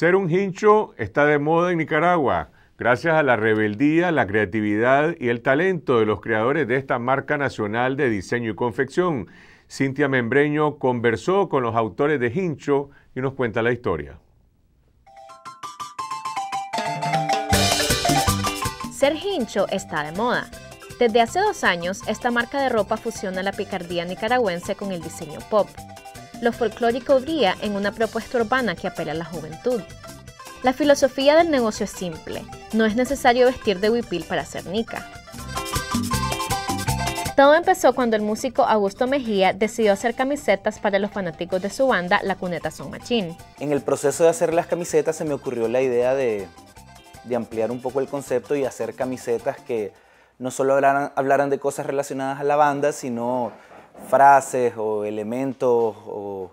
Ser un hincho está de moda en Nicaragua, gracias a la rebeldía, la creatividad y el talento de los creadores de esta marca nacional de diseño y confección. Cintia Membreño conversó con los autores de Hincho y nos cuenta la historia. Ser hincho está de moda. Desde hace dos años, esta marca de ropa fusiona la picardía nicaragüense con el diseño pop lo folclórico brilla en una propuesta urbana que apela a la juventud. La filosofía del negocio es simple, no es necesario vestir de huipil para ser nica. Todo empezó cuando el músico Augusto Mejía decidió hacer camisetas para los fanáticos de su banda La Cuneta Son Machín. En el proceso de hacer las camisetas se me ocurrió la idea de, ampliar un poco el concepto y hacer camisetas que no solo hablaran de cosas relacionadas a la banda, sino frases o elementos o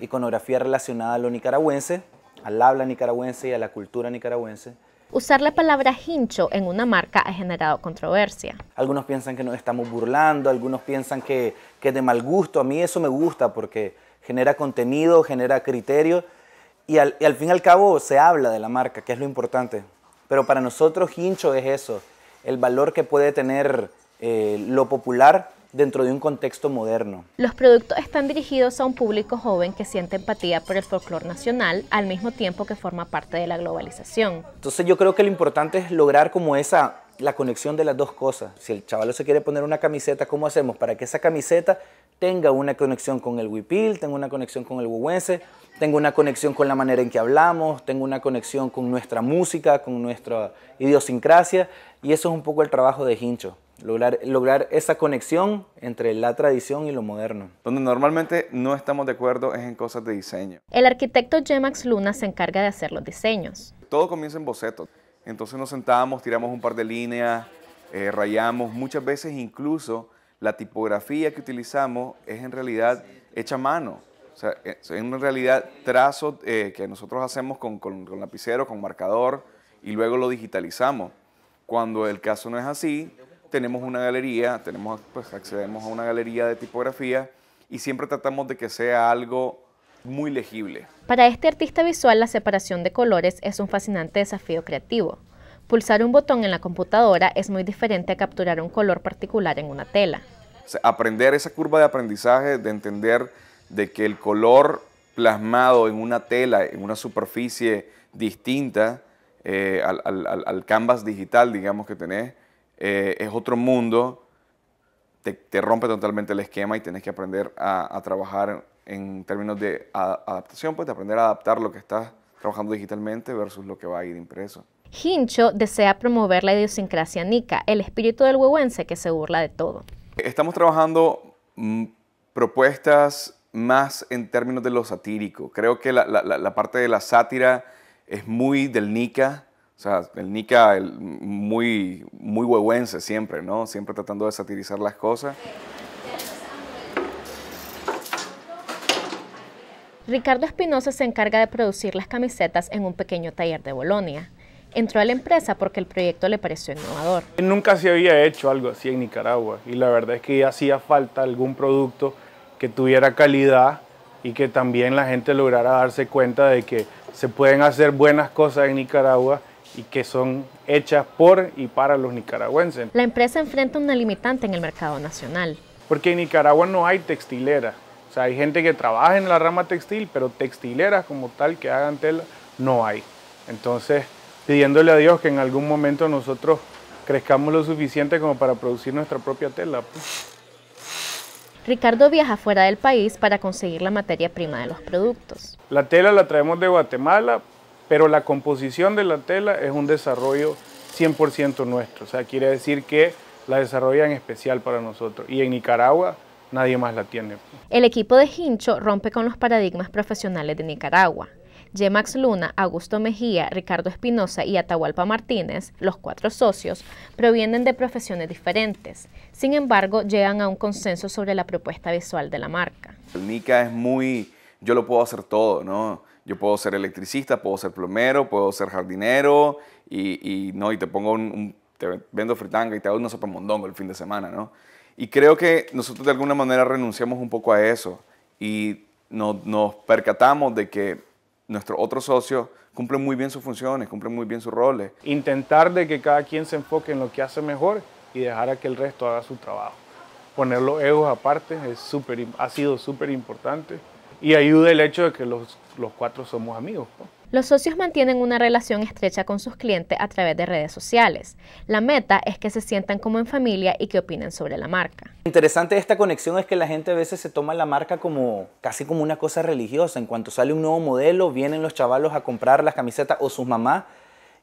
iconografía relacionada a lo nicaragüense, al habla nicaragüense y a la cultura nicaragüense. Usar la palabra hincho en una marca ha generado controversia. Algunos piensan que nos estamos burlando, algunos piensan que, es de mal gusto. A mí eso me gusta porque genera contenido, genera criterio y al, al fin y al cabo se habla de la marca, que es lo importante. Pero para nosotros hincho es eso, el valor que puede tener eh, lo popular dentro de un contexto moderno. Los productos están dirigidos a un público joven que siente empatía por el folclore nacional al mismo tiempo que forma parte de la globalización. Entonces yo creo que lo importante es lograr como esa la conexión de las dos cosas. Si el chaval se quiere poner una camiseta, ¿cómo hacemos para que esa camiseta tenga una conexión con el huipil, tenga una conexión con el huehuense, tenga una conexión con la manera en que hablamos, tenga una conexión con nuestra música, con nuestra idiosincrasia? Y eso es un poco el trabajo de Hincho. Lograr, esa conexión entre la tradición y lo moderno. Donde normalmente no estamos de acuerdo es en cosas de diseño. El arquitecto Gemax Luna se encarga de hacer los diseños. Todo comienza en bocetos. Entonces nos sentamos, tiramos un par de líneas, eh, rayamos. Muchas veces incluso la tipografía que utilizamos es en realidad hecha a mano. O sea, eh, en realidad trazos eh, que nosotros hacemos con, con, con, lapicero, con marcador y luego lo digitalizamos. Cuando el caso no es así, tenemos una galería, tenemos, pues, accedemos a una galería de tipografía y siempre tratamos de que sea algo muy legible. Para este artista visual, la separación de colores es un fascinante desafío creativo. Pulsar un botón en la computadora es muy diferente a capturar un color particular en una tela. aprender esa curva de aprendizaje, de entender de que el color plasmado en una tela, en una superficie distinta eh, al canvas digital, digamos, que tenés, eh, es otro mundo, te, rompe totalmente el esquema y tienes que aprender a, trabajar en términos de adaptación, pues de aprender a adaptar lo que estás trabajando digitalmente versus lo que va a ir impreso. Hincho desea promover la idiosincrasia nica, el espíritu del huehuense que se burla de todo. Estamos trabajando mm, propuestas más en términos de lo satírico. Creo que la parte de la sátira es muy del nica, o sea, el Nica muy, muy huehuense siempre, ¿no? Siempre tratando de satirizar las cosas. Ricardo Espinosa se encarga de producir las camisetas en un pequeño taller de Bolonia. Entró a la empresa porque el proyecto le pareció innovador. Nunca se había hecho algo así en Nicaragua y la verdad es que hacía falta algún producto que tuviera calidad y que también la gente lograra darse cuenta de que se pueden hacer buenas cosas en Nicaragua y que son hechas por y para los nicaragüenses. La empresa enfrenta una limitante en el mercado nacional. Porque en Nicaragua no hay textilera. O sea, hay gente que trabaja en la rama textil, pero textileras como tal que hagan tela no hay. Entonces, pidiéndole a Dios que en algún momento nosotros crezcamos lo suficiente como para producir nuestra propia tela. Pues. Ricardo viaja fuera del país para conseguir la materia prima de los productos. La tela la traemos de Guatemala, pero la composición de la tela es un desarrollo 100% nuestro. O sea, quiere decir que la desarrollan especial para nosotros. Y en Nicaragua nadie más la tiene. El equipo de Hincho rompe con los paradigmas profesionales de Nicaragua. ymax Luna, Augusto Mejía, Ricardo Espinosa y Atahualpa Martínez, los cuatro socios, provienen de profesiones diferentes. Sin embargo, llegan a un consenso sobre la propuesta visual de la marca. El Nica es muy yo lo puedo hacer todo, ¿no? Yo puedo ser electricista, puedo ser plomero, puedo ser jardinero y, no, y te pongo un, te vendo fritanga y te hago una sopa mondongo el fin de semana, ¿no? Y creo que nosotros de alguna manera renunciamos un poco a eso y nos, percatamos de que nuestro otro socio cumple muy bien sus funciones, cumple muy bien sus roles. Intentar de que cada quien se enfoque en lo que hace mejor y dejar a que el resto haga su trabajo. Poner los egos aparte es super, ha sido súper importante y ayuda el hecho de que los, cuatro somos amigos. Los socios mantienen una relación estrecha con sus clientes a través de redes sociales. La meta es que se sientan como en familia y que opinen sobre la marca. Interesante de esta conexión es que la gente a veces se toma la marca como casi como una cosa religiosa. En cuanto sale un nuevo modelo, vienen los chavalos a comprar las camisetas o sus mamás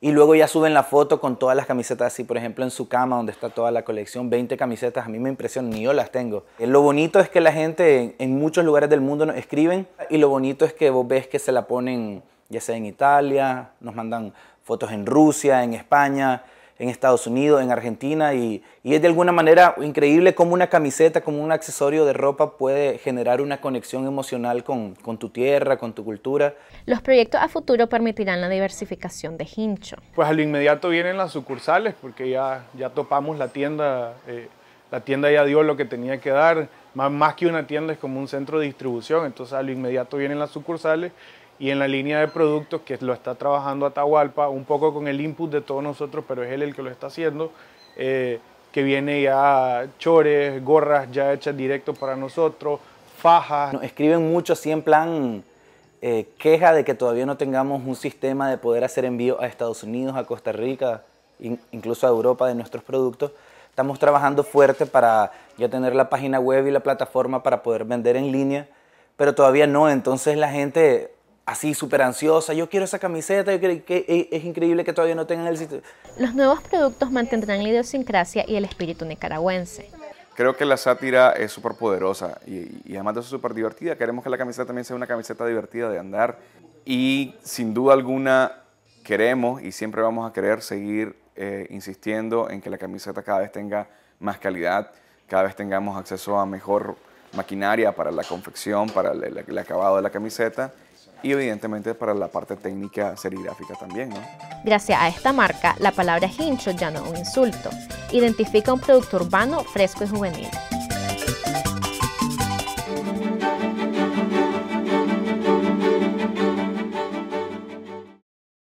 y luego ya suben la foto con todas las camisetas así, por ejemplo, en su cama donde está toda la colección, 20 camisetas, a mí me impresiona, ni yo las tengo. Eh, lo bonito es que la gente en muchos lugares del mundo nos escriben y lo bonito es que vos ves que se la ponen ya sea en Italia, nos mandan fotos en Rusia, en España, en Estados Unidos, en Argentina, y, y, es de alguna manera increíble cómo una camiseta, como un accesorio de ropa puede generar una conexión emocional con, con tu tierra, con tu cultura. Los proyectos a futuro permitirán la diversificación de Hincho. Pues a lo inmediato vienen las sucursales, porque ya, ya topamos la tienda, eh, la tienda ya dio lo que tenía que dar, más, más que una tienda es como un centro de distribución, entonces a lo inmediato vienen las sucursales y en la línea de productos que lo está trabajando Atahualpa, un poco con el input de todos nosotros, pero es él el que lo está haciendo, eh, que viene ya chores, gorras ya hechas directo para nosotros, fajas. Nos escriben mucho así en plan eh, queja de que todavía no tengamos un sistema de poder hacer envío a Estados Unidos, a Costa Rica, incluso a Europa de nuestros productos. Estamos trabajando fuerte para ya tener la página web y la plataforma para poder vender en línea, pero todavía no. Entonces la gente así súper ansiosa, yo quiero esa camiseta, yo que eh, es increíble que todavía no tengan el sitio. Los nuevos productos mantendrán la idiosincrasia y el espíritu nicaragüense. Creo que la sátira es súper poderosa y, además de eso súper divertida. Queremos que la camiseta también sea una camiseta divertida de andar y sin duda alguna queremos y siempre vamos a querer seguir eh, insistiendo en que la camiseta cada vez tenga más calidad, cada vez tengamos acceso a mejor maquinaria para la confección, para el acabado de la camiseta y evidentemente para la parte técnica serigráfica también. ¿no? Gracias a esta marca, la palabra hincho ya no es un insulto. Identifica un producto urbano, fresco y juvenil.